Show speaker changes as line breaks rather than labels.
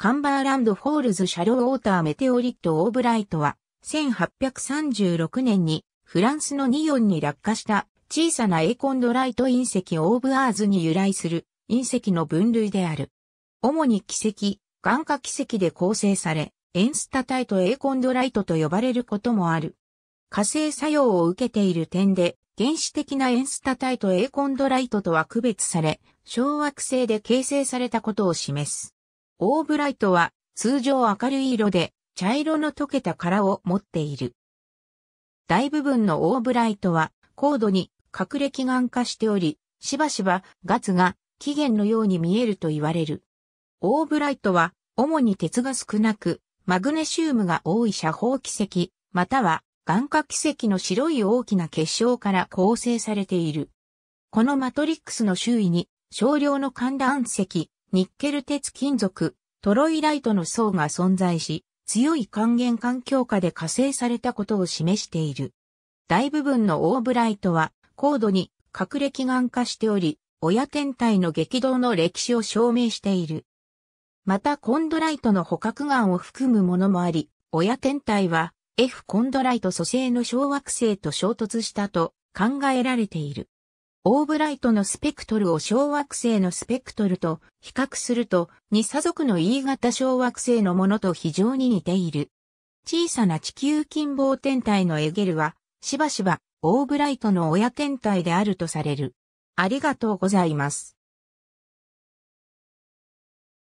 カンバーランドフォールズシャローウォーターメテオリットオーブライトは、1836年にフランスのニオンに落下した小さなエーコンドライト隕石オーブアーズに由来する隕石の分類である。主に奇跡、眼下奇跡で構成され、エンスタタイトエーコンドライトと呼ばれることもある。火星作用を受けている点で、原始的なエンスタタイトエーコンドライトとは区別され、小惑星で形成されたことを示す。オーブライトは通常明るい色で茶色の溶けた殻を持っている。大部分のオーブライトは高度に隠れ祈願化しており、しばしばガツが起源のように見えると言われる。オーブライトは主に鉄が少なく、マグネシウムが多い斜方奇跡、または眼科奇跡の白い大きな結晶から構成されている。このマトリックスの周囲に少量の寒暖石、ニッケル鉄金属、トロイライトの層が存在し、強い還元環境下で加星されたことを示している。大部分のオーブライトは高度に隠れ祈願化しており、親天体の激動の歴史を証明している。またコンドライトの捕獲眼を含むものもあり、親天体は F コンドライト組成の小惑星と衝突したと考えられている。オーブライトのスペクトルを小惑星のスペクトルと比較すると、二鎖族の E 型小惑星のものと非常に似ている。小さな地球近傍天体のエゲルは、しばしば、オーブライトの親天体であるとされる。ありがとうございます。